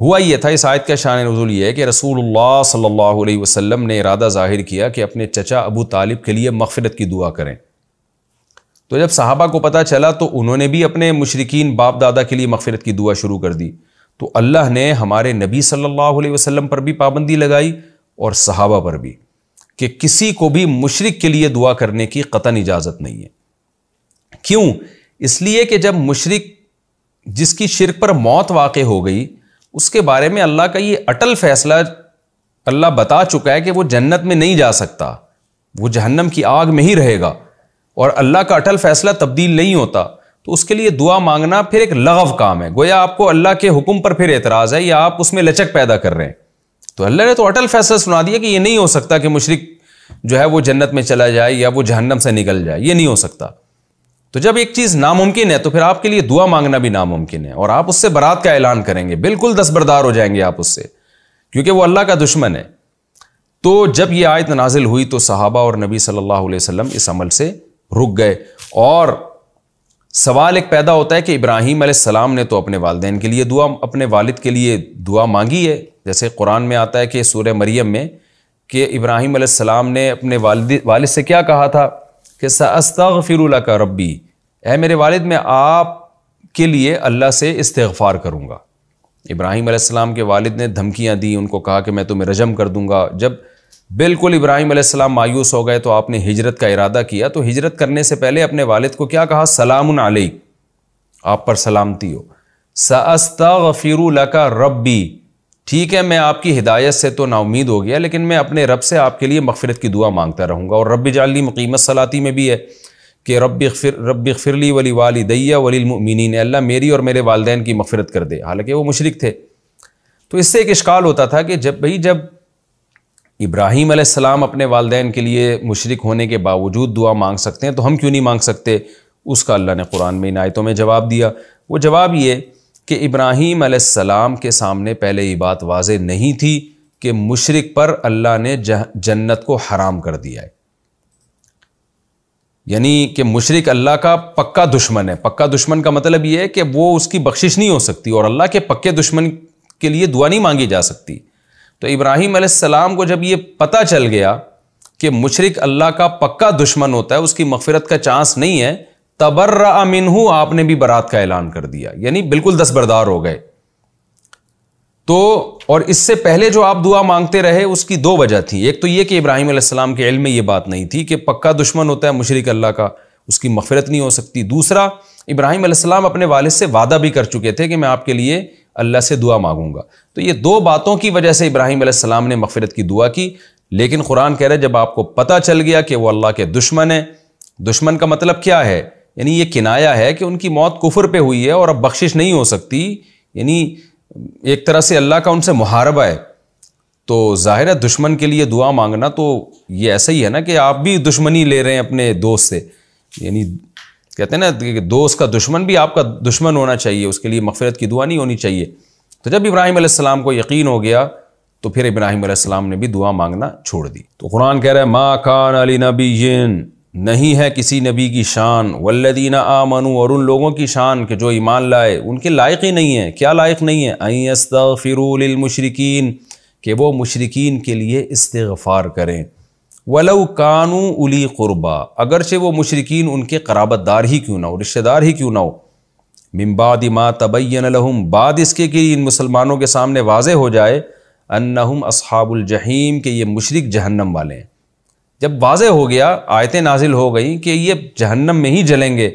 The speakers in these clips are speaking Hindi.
हुआ यह था इस आयत का शान रजूल यह है कि रसूल सल्ला वसलम ने इरादा ज़ाहिर किया कि अपने चचा अबू तालिब के लिए मफफरत की दुआ करें तो जब साहबा को पता चला तो उन्होंने भी अपने मशरकिन बाप दादा के लिए मफफरत की दुआ शुरू कर दी तो अल्लाह ने हमारे नबी सल्लल्लाहु वसलम पर भी पाबंदी लगाई और सहाबा पर भी कि किसी को भी मुशरक के लिए दुआ करने की कतन इजाज़त नहीं है क्यों इसलिए कि जब मुशरक जिसकी शिरक पर मौत वाक़ हो गई उसके बारे में अल्लाह का ये अटल फैसला अल्लाह बता चुका है कि वो जन्नत में नहीं जा सकता वो जहन्नम की आग में ही रहेगा और अल्लाह का अटल फैसला तब्दील नहीं होता तो उसके लिए दुआ मांगना फिर एक लगव काम है गोया आपको अल्लाह के हुक्म पर फिर एतराज़ है या आप उसमें लचक पैदा कर रहे हैं तो अल्लाह ने तो अटल फैसला सुना दिया कि ये नहीं हो सकता कि मुशरक जो है वो जन्नत में चला जाए या वो जहन्नम से निकल जाए ये नहीं हो सकता तो जब एक चीज नामुमकिन है तो फिर आपके लिए दुआ मांगना भी नामुमकिन है और आप उससे बरात का ऐलान करेंगे बिल्कुल दस्बरदार हो जाएंगे आप उससे क्योंकि वो अल्लाह का दुश्मन है तो जब ये आयत नाजिल हुई तो सहाबा और नबी सल्लल्लाहु अलैहि वसल्लम इस अमल से रुक गए और सवाल एक पैदा होता है कि इब्राहिम सलाम ने तो अपने वालदेन के लिए दुआ अपने वालिद के लिए दुआ मांगी है जैसे कुरान में आता है कि सूर्य मरियम में कि इब्राहिम सलाम ने अपने वालद वालिद से क्या कहा था कि सस्ताग फिर का रबी ए मेरे वालिद मैं आप के लिए अल्लाह से इस्तफ़ार करूँगा इब्राहिम अलैहिस्सलाम के वालद ने धमकियाँ दी उनको कहा कि मैं तुम्हें रजम कर दूँगा जब बिल्कुल इब्राहिम आसमाम मायूस हो गए तो आपने हिजरत का इरादा किया तो हिजरत करने से पहले अपने वालद को क्या कहा सलाम आलिक आप पर सलामती हो सस्ता गफ़ीरू लका रबी ठीक है मैं आपकी हिदायत से तो नाउमीद हो गया लेकिन मैं अपने रब से आपके लिए मफफरत की दुआ मांगता रहूँगा और रब जाली मुक़ीमत सलाती में भी है कि रब फिर रब फिरली वली वाली दैया वलीमिनी ने अल्लाह मेरी और मेरे वालदे की मफफरत कर दे हालांकि वो मुशरक थे तो इससे एक इश्काल होता था कि जब भाई जब इब्राहीम आसमाम अपने वालदेन के लिए मुशरक होने के बावजूद दुआ मांग सकते हैं तो हम क्यों नहीं मांग सकते उसका अल्लाह ने कुरान में इन आयतों में जवाब दिया वो जवाब ये कि इब्राहीम आसमाम के सामने पहले ये बात वाज नहीं थी कि मुशरक पर अल्लाह ने जन्नत को हराम कर दिया है यानी कि मुशरक अल्लाह का पक्का दुश्मन है पक्का दुश्मन का मतलब यह है कि वो उसकी बख्शिश नहीं हो सकती और अल्लाह के पक्के दुश्मन के लिए दुआ नहीं मांगी जा सकती तो इब्राहिम आसमाम को जब ये पता चल गया कि मुशरक अल्लाह का पक्का दुश्मन होता है उसकी मफरत का चांस नहीं है तबर्रा मिनहू आपने भी बरात का ऐलान कर दिया यानी बिल्कुल दस्तबरदार हो गए तो और इससे पहले जो आप दुआ मांगते रहे उसकी दो वजह थी एक तो यह कि इब्राहिम अलैहिस्सलाम के इल्म में यह बात नहीं थी कि पक्का दुश्मन होता है मुशरक अल्लाह का उसकी मफ़रत नहीं हो सकती दूसरा इब्राहिम अलैहिस्सलाम अपने वालिद से वादा भी कर चुके थे कि मैं आपके लिए अल्लाह से दुआ मांगूंगा तो ये दो बातों की वजह से इब्राहिम अलैहिस्सलाम ने मफ़रत की दुआ की लेकिन कुरान कह रहा है जब आपको पता चल गया कि वो अल्लाह के दुश्मन है दुश्मन का मतलब क्या है यानी ये किनाया है कि उनकी मौत कुफर पे हुई है और अब बख्शिश नहीं हो सकती यानी एक तरह से अल्लाह का उनसे मुहारबा है तो ज़ाहिर है दुश्मन के लिए दुआ मांगना तो ये ऐसा ही है ना कि आप भी दुश्मनी ले रहे हैं अपने दोस्त से यानी कहते हैं ना कि दोस्त का दुश्मन भी आपका दुश्मन होना चाहिए उसके लिए मफफरत की दुआ नहीं होनी चाहिए तो जब इब्राहिम आसमाम को यकीन हो गया तो फिर इब्राहिम आसमाम ने भी दुआ मांगना छोड़ दी तो कुरान कह रहा है मा खान अली नबी नहीं है किसी नबी की शान वल्लदीना मनु और उन लोगों की शान के जो ईमान लाए उनके लायक ही नहीं है क्या लायक नहीं है अयस्त फ़िरमशरकिन के वो मशरकिन के लिए इस्तफ़ार करें वलऊ कानू उली क़ुरबा अगरचे वो मशरकिन उनके कराबतदार ही क्यों ना हो रिश्तेदार ही क्यों ना हो मिम्बाद माँ तबैन लहम बाद इसके कि इन मुसलमानों के सामने वाज हो जाए अनहम असहाबुल के ये मशरक जहन्नम वाले हैं जब वाज हो गया आयतें नाजिल हो गई कि ये जहन्नम में ही जलेंगे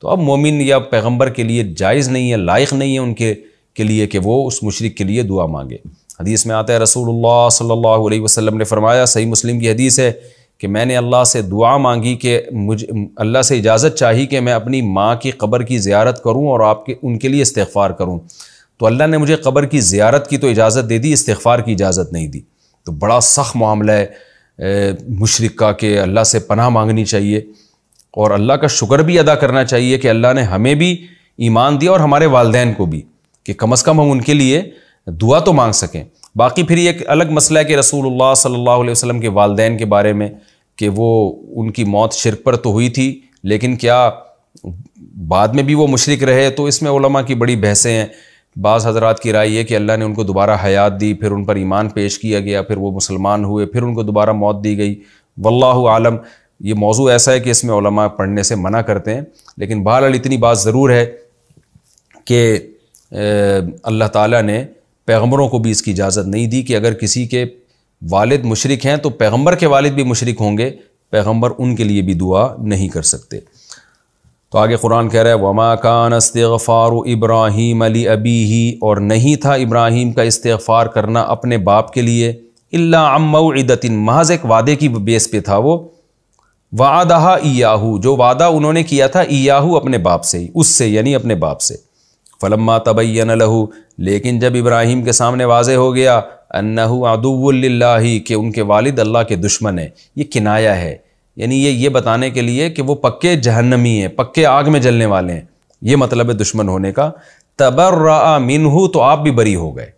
तो अब मोमिन या पैगम्बर के लिए जायज़ नहीं है लायक नहीं है उनके के लिए कि वो उस मुशरक के लिए दुआ मांगे हदीस में आता है रसूल सल्ला वसम ने फरमाया सही मुस्लिम की हदीस है कि मैंने अल्लाह से दुआ मांगी कि मुझ अल्लाह से इजाज़त चाहिए कि मैं अपनी माँ की कब्र की ज़्यारत करूँ और आपके उनके लिए इस्तफ़ार करूँ तो अल्लाह ने मुझे कब्र की ज़्यारत की तो इजाज़त दे दी इस्तफ़ार की इजाज़त नहीं दी तो बड़ा सख्त मामला है मुशरक़ का कि अल्लाह से पनाह मांगनी चाहिए और अल्लाह का शुक्र भी अदा करना चाहिए कि अल्लाह ने हमें भी ईमान दिया और हमारे वालदेन को भी कि कम अज़ कम हम उनके लिए दुआ तो मांग सकें बाकी फिर एक अलग मसला है कि रसूल सल्ला वसम के वालदे के बारे में कि वो उनकी मौत शिरक पर तो हुई थी लेकिन क्या बाद में भी वो मुशरक रहे तो इसमें की बड़ी बहसें हैं बाज़ हज़रा की राय ये कि अल्लाह ने उनको दोबारा हयात दी फिर उन पर ईमान पेश किया गया फिर वो मुसलमान हुए फिर उनको दोबारा मौत दी गई वल्लाह आलम ये मौजू ऐसा है कि इसमें उलमा पढ़ने से मना करते हैं लेकिन बहरहाल इतनी बात ज़रूर है कि अल्लाह ताली ने पैगम्बरों को भी इसकी इजाज़त नहीं दी कि अगर किसी के वालद मशरक हैं तो पैगम्बर के वालद भी मशरक होंगे पैगम्बर उनके लिए भी दुआ नहीं कर सकते तो आगे कुरान कह रहा है वमा कान इस्तफ़ार इब्राहीम अली अबी ही और नहीं था इब्राहीम का इस्तफ़ार करना अपने बाप के लिए अल्ला अम्मदिन महज एक वादे की बेस पे था वो वादा इयाहू जो वादा उन्होंने किया था इयाहू अपने बाप से ही उससे यानी अपने बाप से फ़लम्मा तबैन लहू लेकिन जब इब्राहिम के सामने वाज हो गया अन्नहू अदुल्ला के उनके वालिद अल्लाह के दुश्मन है ये किनाया है यानी ये ये बताने के लिए कि वो पक्के जहन्नमी हैं पक्के आग में जलने वाले हैं ये मतलब है दुश्मन होने का तबर्रा मिनहू तो आप भी बरी हो गए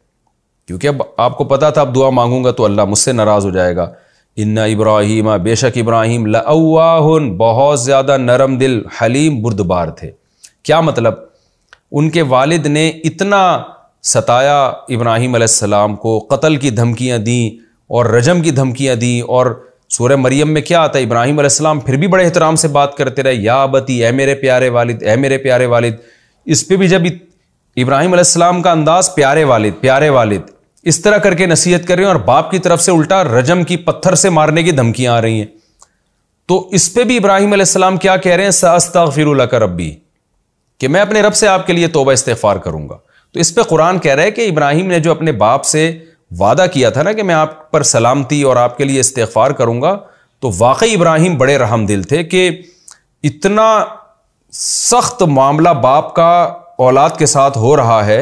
क्योंकि अब आपको पता था अब दुआ मांगूंगा तो अल्लाह मुझसे नाराज़ हो जाएगा इन्ना इब्राहिम बेशक इब्राहिम लअवाहन बहुत ज़्यादा नरम दिल हलीम बुरदबार थे क्या मतलब उनके वालिद ने इतना सताया इब्राहिम सलाम को कत्ल की धमकियाँ दी और रजम की धमकियाँ दी और सूर्य मरियम में क्या आता है इब्राहिम अलैहिस्सलाम फिर भी बड़े एहतराम से बात करते रहे या बती ए मेरे प्यारे वालिद ए मेरे प्यारे वालिद इस पर भी जब इब्राहिम अलैहिस्सलाम का अंदाज प्यारे वालिद प्यारे वालिद इस तरह करके नसीहत कर रहे हैं और बाप की तरफ से उल्टा रजम की पत्थर से मारने की धमकियां आ रही हैं तो इस पर भी इब्राहिम अलैहिस्सलाम क्या कह रहे हैं सस्ता फिर रब्बी कि मैं अपने रब से आपके लिए तोबा इस्तफार करूंगा तो इस पर कुरान कह रहा है कि इब्राहिम ने जो अपने बाप से वादा किया था ना कि मैं आप पर सलामती और आपके लिए इस्तेफार करूंगा तो वाकई इब्राहिम बड़े रहम दिल थे कि इतना सख्त मामला बाप का औलाद के साथ हो रहा है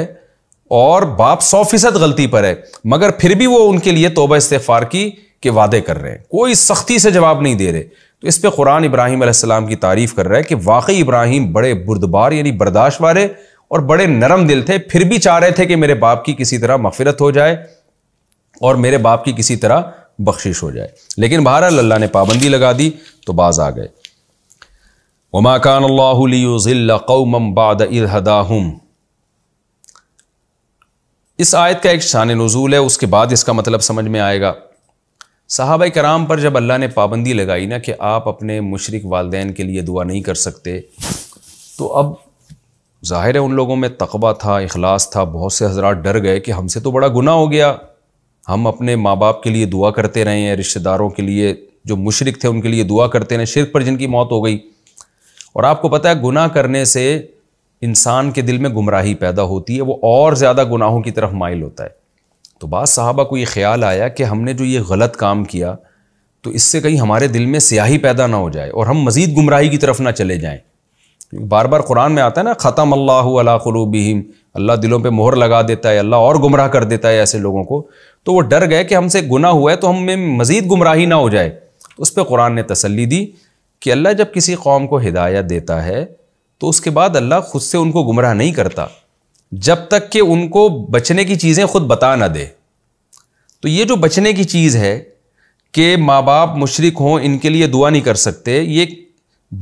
और बाप सौ फीसद गलती पर है मगर फिर भी वो उनके लिए तोबा इस्तेफार की के वादे कर रहे हैं कोई सख्ती से जवाब नहीं दे रहे तो इस पर कुरान इब्राहिम आसमाम की तारीफ कर रहा है कि वाकई इब्राहिम बड़े बुरदबार यानी बर्दाश्त वाले और बड़े नरम दिल थे फिर भी चाह रहे थे कि मेरे बाप की किसी तरह मफफरत हो जाए और मेरे बाप की किसी तरह बख्शिश हो जाए लेकिन बहरहाल अल्लाह ने पाबंदी लगा दी तो बाज आ गए वमा कान अल्लाम इस आयत का एक शान नज़ूल है उसके बाद इसका मतलब समझ में आएगा साहब कराम पर जब अल्लाह ने पाबंदी लगाई ना कि आप अपने मुशरक वालदेन के लिए दुआ नहीं कर सकते तो अब ज़ाहिर है उन लोगों में तकबा था अखलास था बहुत से हजरात डर गए कि हमसे तो बड़ा गुना हो गया हम अपने माँ बाप के लिए दुआ करते रहे हैं रिश्तेदारों के लिए जो मुशरक थे उनके लिए दुआ करते रहे शिरक पर जिनकी मौत हो गई और आपको पता है गुनाह करने से इंसान के दिल में गुमराही पैदा होती है वो और ज़्यादा गुनाहों की तरफ माइल होता है तो बाद साहबा को ये ख्याल आया कि हमने जो ये गलत काम किया तो इससे कहीं हमारे दिल में स्याही पैदा ना हो जाए और हम मज़ीद गुमराही की तरफ ना चले जाएँ बार बार कुरान में आता है ना ख़तम अल्लाह अला अल्लाह दिलों पे मोहर लगा देता है अल्लाह और गुमराह कर देता है ऐसे लोगों को तो वो डर गए कि हमसे गुना हुआ है तो हमें मज़ीद गुमराही ना हो जाए तो उस पर कुरान ने तसली दी कि अल्लाह जब किसी कौम को हिदायत देता है तो उसके बाद अल्लाह खुद से उनको गुमराह नहीं करता जब तक कि उनको बचने की चीज़ें खुद बता ना दे तो ये जो बचने की चीज़ है कि माँ बाप मुशरक हों इनके लिए दुआ नहीं कर सकते ये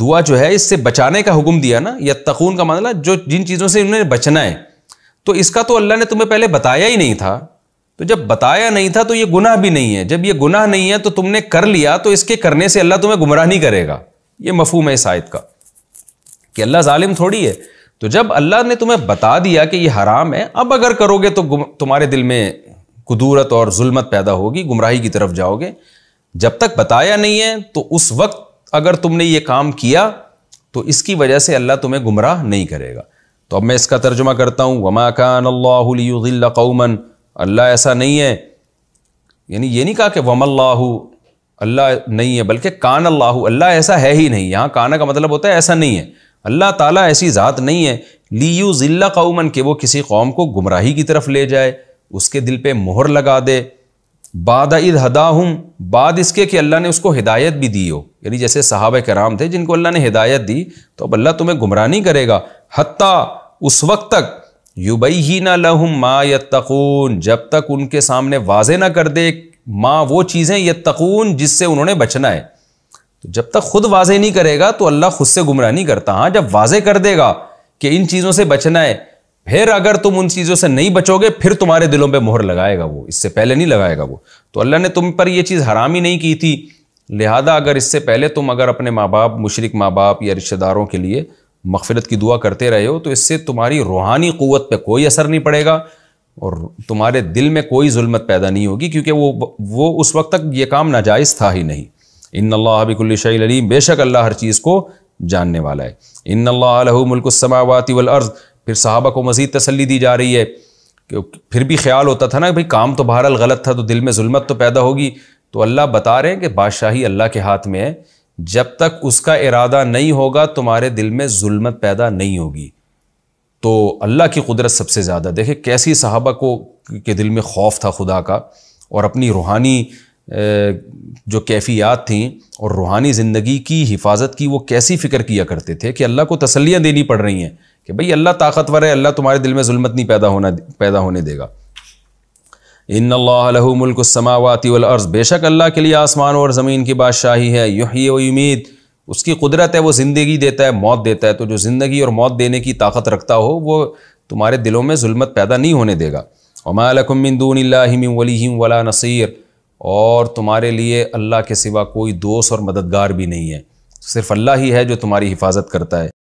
दुआ जो है इससे बचाने का हुक्म दिया ना या तखून का मामला जो जिन चीज़ों से उन्हें बचना है तो इसका तो अल्लाह ने तुम्हें पहले बताया ही नहीं था तो जब बताया नहीं था तो ये गुनाह भी नहीं है जब ये गुनाह नहीं है तो तुमने कर लिया तो इसके करने से अल्लाह तुम्हें गुमराह नहीं करेगा ये मफहम है इस आयत का कि अल्लाह जालिम थोड़ी है तो जब अल्लाह ने तुम्हें बता दिया कि ये हराम है अब अगर करोगे तो तुम्हारे दिल में कुदूरत और जुल्मत पैदा होगी गुमराही की तरफ जाओगे जब तक बताया नहीं है तो उस वक्त अगर तुमने ये काम किया तो इसकी वजह से अल्लाह तुम्हें गुमराह नहीं करेगा तो अब मैं इसका तर्जुमा करता हूँ वमा कान अल्लाह कौमन अल्लाह ऐसा नहीं है यानी ये नहीं कहा कि वमल्लाहू अल्लाह नहीं है बल्कि कान अल्लाह अल्लाह ऐसा है ही नहीं यहाँ काना का मतलब होता है ऐसा नहीं है अल्लाह ताला ऐसी ज़ात नहीं है लीयू ज़िल्ला कौमन कि वो किसी कौम को गुमराही की तरफ ले जाए उसके दिल पे मोहर लगा दे बाद इद हदा हूँ बाद इसके कि अल्लाह ने उसको हिदायत भी दी हो यानी जैसे साहब कराम थे जिनको अल्लाह ने हिदायत दी तो अब अल्लाह तुम्हें गुमराह नहीं करेगा हती उस वक्त तक युबई ही ना लहुम माँ यकून जब तक उनके सामने वाजे ना कर दे माँ वो चीज़ें यत्तकून जिससे उन्होंने बचना है तो जब तक खुद वाजे नहीं करेगा तो अल्लाह खुद से गुमराह नहीं करता हाँ जब वाजे कर देगा कि इन चीज़ों से बचना है फिर अगर तुम उन चीज़ों से नहीं बचोगे फिर तुम्हारे दिलों पे मोहर लगाएगा वो इससे पहले नहीं लगाएगा वो तो अल्लाह ने तुम पर यह चीज़ हरामी नहीं की थी लिहाजा अगर इससे पहले तुम अगर अपने माँ बाप मुशरक माँ बाप या रिश्तेदारों के लिए मगफिरत की दुआ करते रहे हो तो इससे तुम्हारी रूहानी क़वत पर कोई असर नहीं पड़ेगा और तुम्हारे दिल में कोई जुल्मत पैदा नहीं होगी क्योंकि वो वो उस वक्त तक ये काम नाजायज़ था ही नहीं इन अल्लाबिकुल्लशलीम बेशक अल्लाह हर चीज़ को जानने वाला है इन अल्लाहमुल्कसमावाती वर्ज़ फिर साहबा को मज़ीद तसली दी जा रही है फिर भी ख्याल होता था ना भाई काम तो बहरहाल गलत था तो दिल में जुल्मत तो पैदा होगी तो अल्लाह बता रहे हैं कि बादशाही अल्लाह के हाथ में है जब तक उसका इरादा नहीं होगा तुम्हारे दिल में जुल्मत पैदा नहीं होगी तो अल्लाह की कुदरत सबसे ज़्यादा देखे कैसी साहबा को के दिल में खौफ था खुदा का और अपनी रूहानी जो कैफियात थी और रूहानी ज़िंदगी की हिफाजत की वो कैसी फ़िक्र किया करते थे कि अल्लाह को तसलियाँ देनी पड़ रही हैं कि भाई अल्लाह ताकतवर है अल्लाह तुम्हारे दिल में जुल्मत नहीं पैदा होना पैदा होने देगा इन समावाती वर्ज बेशक अल्लाह के लिए आसमान और ज़मीन की बादशाही है यही व उम्मीद उसकी कुदरत है वो ज़िंदगी देता है मौत देता है तो जो ज़िंदगी और मौत देने की ताकत रखता हो वो तुम्हारे दिलों में जुल्मत पैदा नहीं होने देगा वमालकमिंदून वली वला नसीर और तुम्हारे लिए अल्लाह के सिवा कोई दोस्त और मददगार भी नहीं है सिर्फ अल्लाह ही है जो तुम्हारी हिफाजत करता है